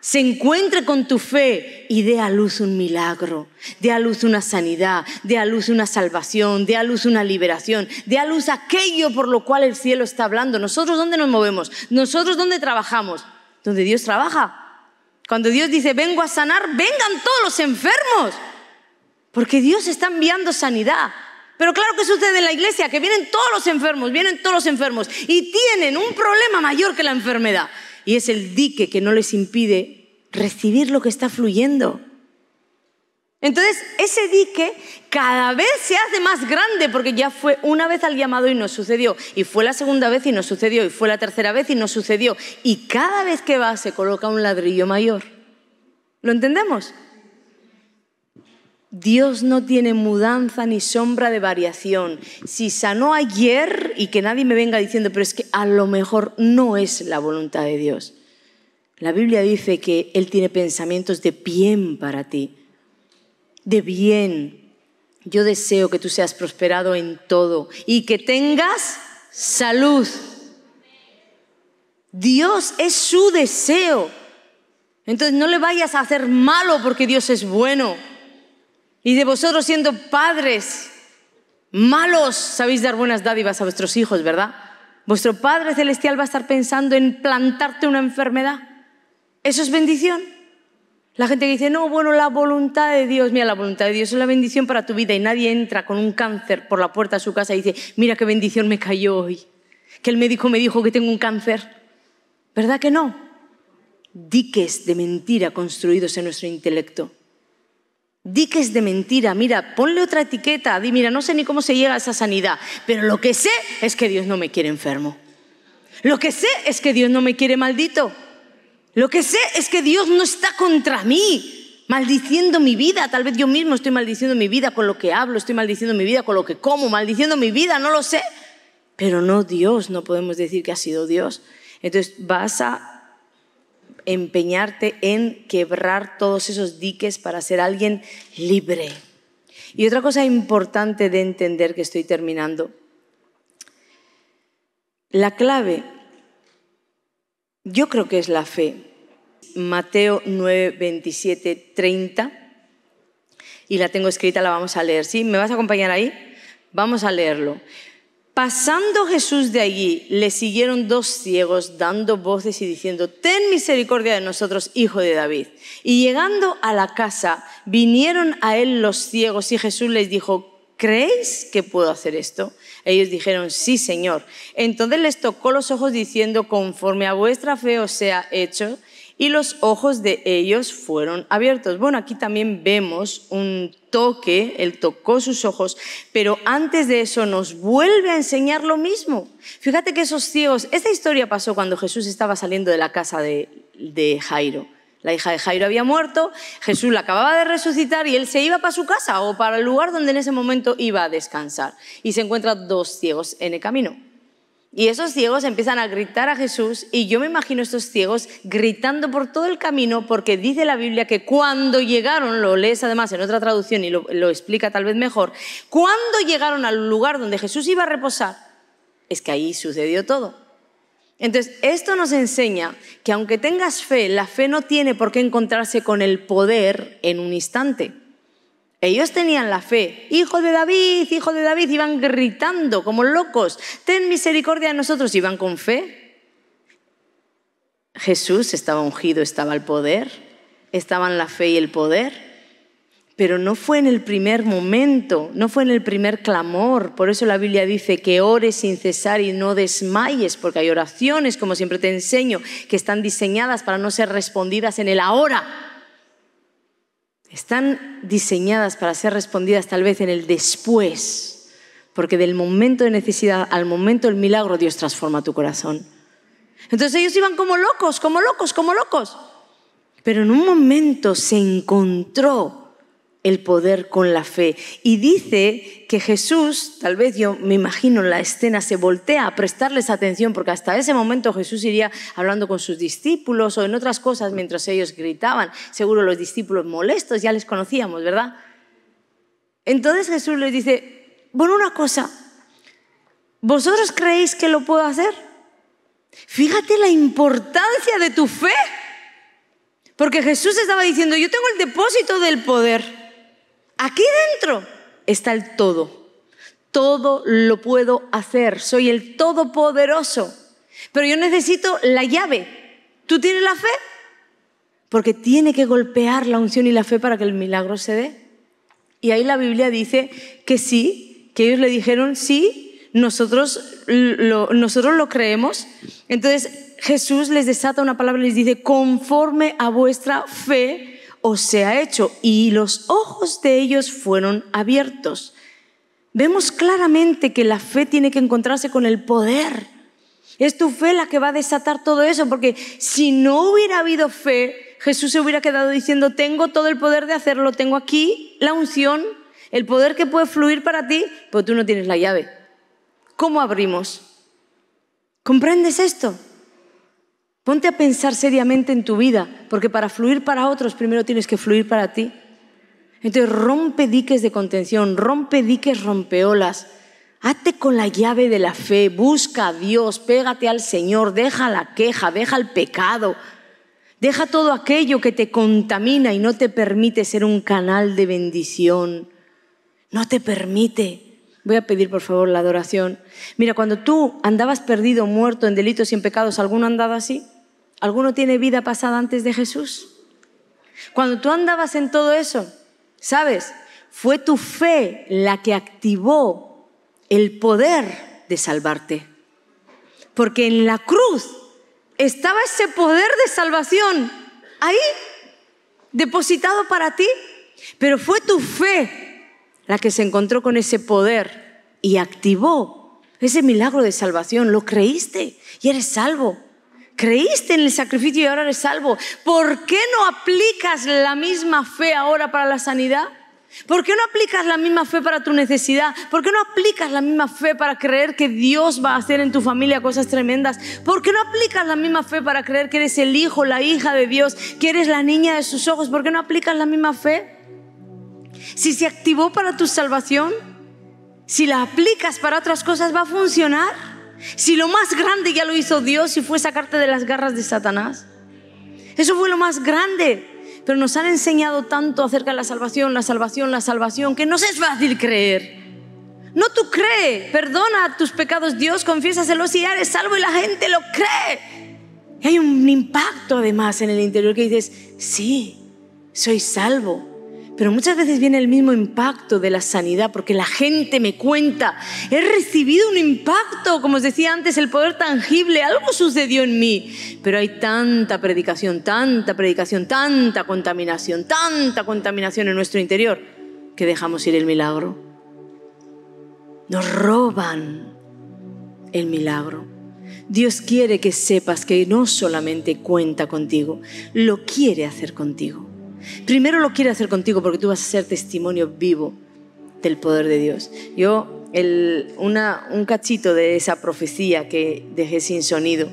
se encuentre con tu fe y dé a luz un milagro, dé a luz una sanidad, dé a luz una salvación, dé a luz una liberación, dé a luz aquello por lo cual el cielo está hablando. Nosotros dónde nos movemos, nosotros dónde trabajamos, donde Dios trabaja. Cuando Dios dice, vengo a sanar, vengan todos los enfermos, porque Dios está enviando sanidad. Pero claro que sucede en la iglesia, que vienen todos los enfermos, vienen todos los enfermos y tienen un problema mayor que la enfermedad y es el dique que no les impide recibir lo que está fluyendo. Entonces, ese dique cada vez se hace más grande porque ya fue una vez al llamado y no sucedió, y fue la segunda vez y no sucedió, y fue la tercera vez y no sucedió, y cada vez que va se coloca un ladrillo mayor. ¿Lo entendemos? Dios no tiene mudanza ni sombra de variación. Si sanó ayer y que nadie me venga diciendo, pero es que a lo mejor no es la voluntad de Dios. La Biblia dice que Él tiene pensamientos de bien para ti, de bien. Yo deseo que tú seas prosperado en todo y que tengas salud. Dios es su deseo. Entonces no le vayas a hacer malo porque Dios es bueno. Y de vosotros siendo padres malos, sabéis dar buenas dádivas a vuestros hijos, ¿verdad? Vuestro Padre Celestial va a estar pensando en plantarte una enfermedad. Eso es bendición. La gente que dice, no, bueno, la voluntad de Dios, mira, la voluntad de Dios es la bendición para tu vida y nadie entra con un cáncer por la puerta de su casa y dice, mira qué bendición me cayó hoy, que el médico me dijo que tengo un cáncer. ¿Verdad que no? Diques de mentira construidos en nuestro intelecto Di que es de mentira, mira, ponle otra etiqueta, di, mira, no sé ni cómo se llega a esa sanidad, pero lo que sé es que Dios no me quiere enfermo. Lo que sé es que Dios no me quiere maldito. Lo que sé es que Dios no está contra mí, maldiciendo mi vida. Tal vez yo mismo estoy maldiciendo mi vida con lo que hablo, estoy maldiciendo mi vida con lo que como, maldiciendo mi vida, no lo sé. Pero no Dios, no podemos decir que ha sido Dios. Entonces vas a empeñarte en quebrar todos esos diques para ser alguien libre. Y otra cosa importante de entender que estoy terminando, la clave yo creo que es la fe. Mateo 9, 27, 30. Y la tengo escrita, la vamos a leer. ¿Sí? ¿Me vas a acompañar ahí? Vamos a leerlo. Pasando Jesús de allí, le siguieron dos ciegos dando voces y diciendo, Ten misericordia de nosotros, hijo de David. Y llegando a la casa, vinieron a él los ciegos y Jesús les dijo, ¿creéis que puedo hacer esto? Ellos dijeron, sí, Señor. Entonces les tocó los ojos diciendo, conforme a vuestra fe os sea hecho y los ojos de ellos fueron abiertos. Bueno, aquí también vemos un toque, él tocó sus ojos, pero antes de eso nos vuelve a enseñar lo mismo. Fíjate que esos ciegos, esta historia pasó cuando Jesús estaba saliendo de la casa de, Jairo. La hija de Jairo había muerto, Jesús la acababa de resucitar y él se iba para su casa o para el lugar donde en ese momento iba a descansar. Y se encuentran dos ciegos en el camino. Y esos ciegos empiezan a gritar a Jesús y yo me imagino estos ciegos gritando por todo el camino porque dice la Biblia que cuando llegaron, lo lees además en otra traducción y lo, lo explica tal vez mejor, cuando llegaron al lugar donde Jesús iba a reposar, es que ahí sucedió todo. Entonces, esto nos enseña que aunque tengas fe, la fe no tiene por qué encontrarse con el poder en un instante. Ellos tenían la fe. Hijo de David, hijo de David, iban gritando como locos. Ten misericordia de nosotros, iban con fe. Jesús estaba ungido, estaba el poder, estaban la fe y el poder, pero no fue en el primer momento, no fue en el primer clamor. Por eso la Biblia dice que ores sin cesar y no desmayes, porque hay oraciones, como siempre te enseño, que están diseñadas para no ser respondidas en el ahora están diseñadas para ser respondidas tal vez en el después, porque del momento de necesidad al momento del milagro Dios transforma tu corazón. Entonces ellos iban como locos, como locos, como locos. Pero en un momento se encontró el poder con la fe. Y dice que Jesús, tal vez yo me imagino la escena, se voltea a prestarles atención, porque hasta ese momento Jesús iría hablando con sus discípulos o en otras cosas mientras ellos gritaban. Seguro los discípulos molestos, ya les conocíamos, ¿verdad? Entonces Jesús les dice, bueno, una cosa, ¿vosotros creéis que lo puedo hacer? Fíjate la importancia de tu fe. Porque Jesús estaba diciendo, yo tengo el depósito del poder. Aquí dentro está el todo. Todo lo puedo hacer. Soy el todopoderoso. Pero yo necesito la llave. ¿Tú tienes la fe? Porque tiene que golpear la unción y la fe para que el milagro se dé. Y ahí la Biblia dice que sí, que ellos le dijeron sí, nosotros lo, nosotros lo creemos. Entonces Jesús les desata una palabra y les dice, conforme a vuestra fe, se ha hecho. Y los ojos de ellos fueron abiertos. Vemos claramente que la fe tiene que encontrarse con el poder. Es tu fe la que va a desatar todo eso, porque si no hubiera habido fe, Jesús se hubiera quedado diciendo, tengo todo el poder de hacerlo, tengo aquí la unción, el poder que puede fluir para ti, pero tú no tienes la llave. ¿Cómo abrimos? ¿Comprendes esto? Ponte a pensar seriamente en tu vida, porque para fluir para otros primero tienes que fluir para ti. Entonces rompe diques de contención, rompe diques rompeolas. Hazte con la llave de la fe, busca a Dios, pégate al Señor, deja la queja, deja el pecado, deja todo aquello que te contamina y no te permite ser un canal de bendición. No te permite. Voy a pedir por favor la adoración. Mira, cuando tú andabas perdido, muerto en delitos y en pecados, ¿alguno andaba así? ¿Alguno tiene vida pasada antes de Jesús? Cuando tú andabas en todo eso, ¿sabes? Fue tu fe la que activó el poder de salvarte. Porque en la cruz estaba ese poder de salvación ahí, depositado para ti. Pero fue tu fe la que se encontró con ese poder y activó ese milagro de salvación. Lo creíste y eres salvo creíste en el sacrificio y ahora eres salvo. ¿Por qué no aplicas la misma fe ahora para la sanidad? ¿Por qué no aplicas la misma fe para tu necesidad? ¿Por qué no aplicas la misma fe para creer que Dios va a hacer en tu familia cosas tremendas? ¿Por qué no aplicas la misma fe para creer que eres el hijo, la hija de Dios, que eres la niña de sus ojos? ¿Por qué no aplicas la misma fe? Si se activó para tu salvación, si la aplicas para otras cosas, va a funcionar. Si lo más grande ya lo hizo Dios y fue sacarte de las garras de Satanás. Eso fue lo más grande. Pero nos han enseñado tanto acerca de la salvación, la salvación, la salvación, que no es fácil creer. No tú crees, perdona tus pecados Dios, si ya eres salvo y la gente lo cree. hay un impacto además en el interior que dices, sí, soy salvo pero muchas veces viene el mismo impacto de la sanidad, porque la gente me cuenta, he recibido un impacto, como os decía antes, el poder tangible, algo sucedió en mí. Pero hay tanta predicación, tanta predicación, tanta contaminación, tanta contaminación en nuestro interior, que dejamos ir el milagro. Nos roban el milagro. Dios quiere que sepas que no solamente cuenta contigo, lo quiere hacer contigo. Primero lo quiero hacer contigo porque tú vas a ser testimonio vivo del poder de Dios. Yo, un cachito de esa profecía que dejé sin sonido,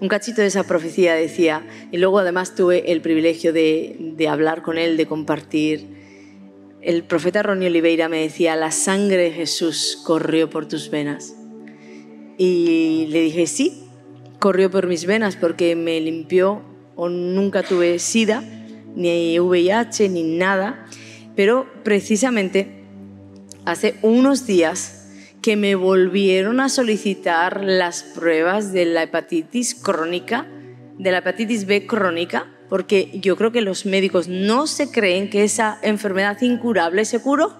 un cachito de esa profecía decía, y luego además tuve el privilegio de, hablar con él, de compartir. El profeta Ronnie Oliveira me decía, la sangre de Jesús corrió por tus venas. Y le dije, sí, corrió por mis venas porque me limpió o nunca tuve sida ni VIH, ni nada, pero precisamente hace unos días que me volvieron a solicitar las pruebas de la hepatitis crónica, de la hepatitis B crónica, porque yo creo que los médicos no se creen que esa enfermedad incurable se curó,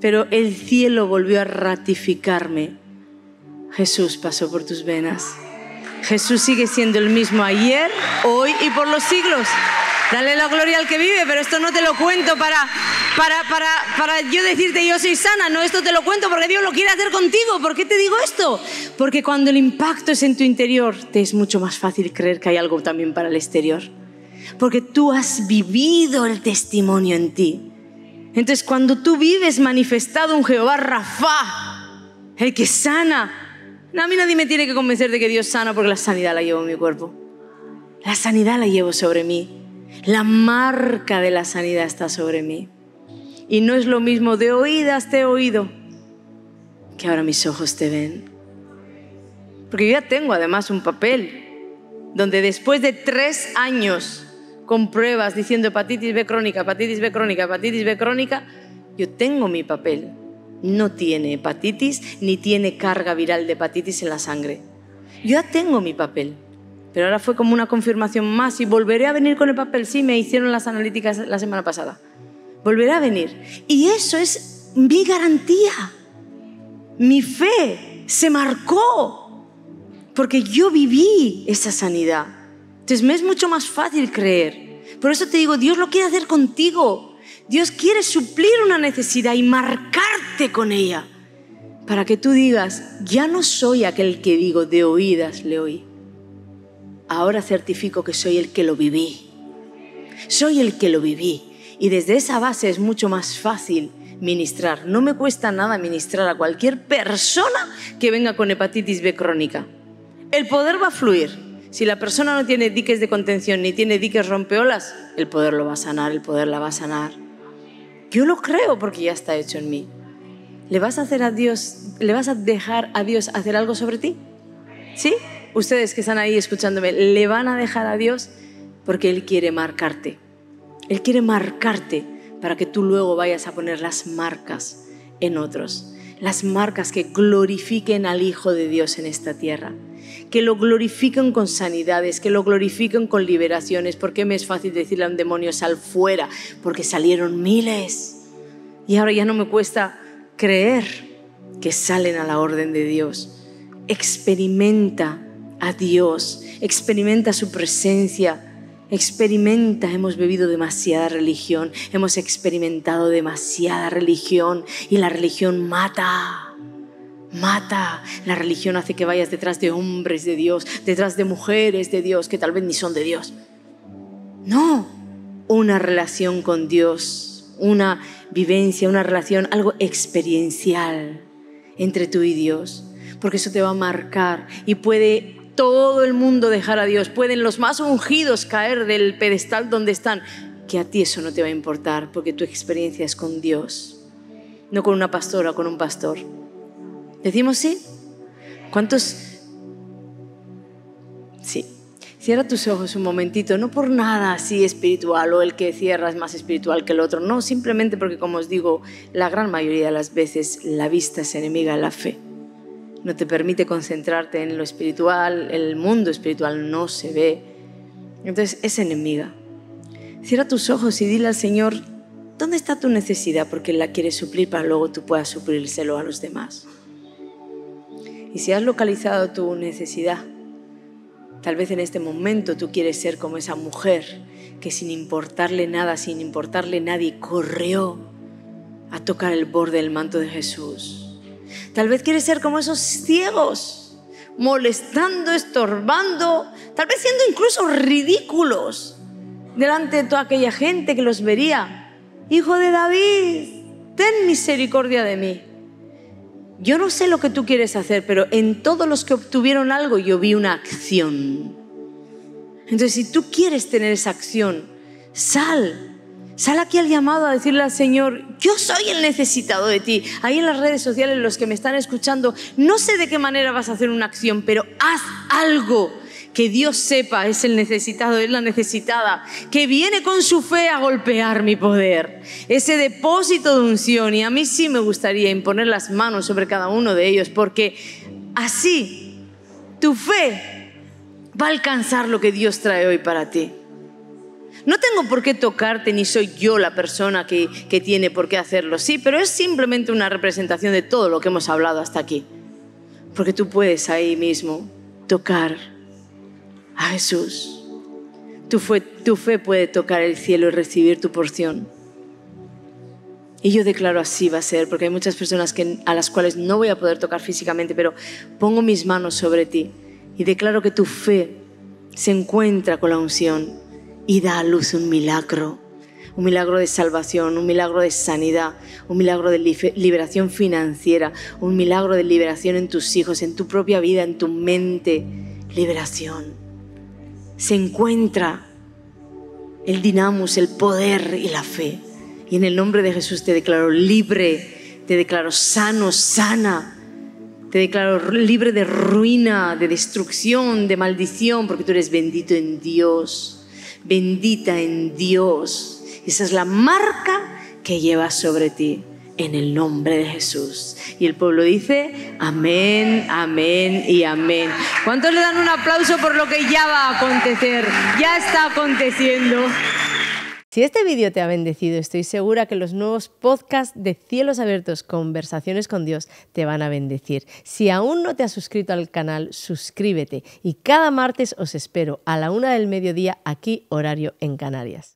pero el cielo volvió a ratificarme. Jesús pasó por tus venas. Jesús sigue siendo el mismo ayer, hoy y por los siglos. Dale la gloria al que vive, pero esto no te lo cuento para, para, yo decirte yo soy sana, no, esto te lo cuento porque Dios lo quiere hacer contigo. ¿Por qué te digo esto? Porque cuando el impacto es en tu interior, te es mucho más fácil creer que hay algo también para el exterior. Porque tú has vivido el testimonio en ti. Entonces cuando tú vives manifestado un Jehová Rafa, el que sana, a mí nadie me tiene que convencer de que Dios sana porque la sanidad la llevo en mi cuerpo. La sanidad la llevo sobre mí. La marca de la sanidad está sobre mí. Y no es lo mismo de oídas te he oído, que ahora mis ojos te ven. Porque yo ya tengo además un papel donde después de tres años con pruebas diciendo hepatitis B crónica, hepatitis B crónica, hepatitis B crónica, yo tengo mi papel. No tiene hepatitis ni tiene carga viral de hepatitis en la sangre. Yo ya tengo mi papel. Pero ahora fue como una confirmación más y volveré a venir con el papel. Sí, me hicieron las analíticas la semana pasada. Volveré a venir. Y eso es mi garantía. Mi fe se marcó porque yo viví esa sanidad. Entonces me es mucho más fácil creer. Por eso te digo, Dios lo quiere hacer contigo. Dios quiere suplir una necesidad y marcarte con ella para que tú digas, ya no soy aquel que digo de oídas le oí ahora certifico que soy el que lo viví. Soy el que lo viví. Y desde esa base es mucho más fácil ministrar. No me cuesta nada ministrar a cualquier persona que venga con hepatitis B crónica. El poder va a fluir. Si la persona no tiene diques de contención ni tiene diques rompeolas, el poder lo va a sanar, el poder la va a sanar. Yo lo creo porque ya está hecho en mí. ¿Le vas a hacer a Dios, le vas a dejar a Dios hacer algo sobre ti? ¿Sí? ustedes que están ahí escuchándome, le van a dejar a Dios porque Él quiere marcarte. Él quiere marcarte para que tú luego vayas a poner las marcas en otros, las marcas que glorifiquen al Hijo de Dios en esta tierra, que lo glorifiquen con sanidades, que lo glorifiquen con liberaciones, porque me es fácil decirle a un demonio sal fuera, porque salieron miles. Y ahora ya no me cuesta creer que salen a la orden de Dios. Experimenta a Dios, experimenta su presencia, experimenta, hemos bebido demasiada religión, hemos experimentado demasiada religión y la religión mata. Mata. La religión hace que vayas detrás de hombres de Dios, detrás de mujeres de Dios que tal vez ni son de Dios. No, una relación con Dios, una vivencia, una relación, algo experiencial entre tú y Dios, porque eso te va a marcar y puede todo el mundo dejar a Dios, pueden los más ungidos caer del pedestal donde están, que a ti eso no te va a importar porque tu experiencia es con Dios, no con una pastora o con un pastor. ¿Decimos sí? ¿Cuántos? Sí. Cierra tus ojos un momentito, no por nada así espiritual o el que cierra es más espiritual que el otro, no, simplemente porque como os digo, la gran mayoría de las veces la vista es enemiga de la fe no te permite concentrarte en lo espiritual, el mundo espiritual no se ve. Entonces es enemiga. Cierra tus ojos y dile al Señor, ¿dónde está tu necesidad? Porque Él la quiere suplir para luego tú puedas suplírselo a los demás. Y si has localizado tu necesidad, tal vez en este momento tú quieres ser como esa mujer que sin importarle nada, sin importarle nadie, corrió a tocar el borde del manto de Jesús Tal vez quieres ser como esos ciegos, molestando, estorbando, tal vez siendo incluso ridículos delante de toda aquella gente que los vería. Hijo de David, ten misericordia de mí. Yo no sé lo que tú quieres hacer, pero en todos los que obtuvieron algo yo vi una acción. Entonces, si tú quieres tener esa acción, sal Sale aquí al llamado a decirle al Señor, yo soy el necesitado de ti. Ahí en las redes sociales, los que me están escuchando, no sé de qué manera vas a hacer una acción, pero haz algo que Dios sepa es el necesitado, es la necesitada, que viene con su fe a golpear mi poder, ese depósito de unción. Y a mí sí me gustaría imponer las manos sobre cada uno de ellos, porque así tu fe va a alcanzar lo que Dios trae hoy para ti. No tengo por qué tocarte, ni soy yo la persona que, tiene por qué hacerlo, sí, pero es simplemente una representación de todo lo que hemos hablado hasta aquí. Porque tú puedes ahí mismo tocar a Jesús. Tu fe, puede tocar el cielo y recibir tu porción. Y yo declaro así va a ser, porque hay muchas personas a las cuales no voy a poder tocar físicamente, pero pongo mis manos sobre ti y declaro que tu fe se encuentra con la unción y da a luz un milagro, un milagro de salvación, un milagro de sanidad, un milagro de liberación financiera, un milagro de liberación en tus hijos, en tu propia vida, en tu mente. Liberación. Se encuentra el dinamus, el poder y la fe. Y en el nombre de Jesús te declaro libre, te declaro sano, sana. Te declaro libre de ruina, de destrucción, de maldición, porque tú eres bendito en Dios bendita en Dios. Esa es la marca que llevas sobre ti en el nombre de Jesús. Y el pueblo dice, amén, amén y amén. ¿Cuántos le dan un aplauso por lo que ya va a acontecer? Ya está aconteciendo. Si este vídeo te ha bendecido, estoy segura que los nuevos podcasts de Cielos Abiertos, Conversaciones con Dios, te van a bendecir. Si aún no te has suscrito al canal, suscríbete y cada martes os espero a la una del mediodía aquí, horario en Canarias.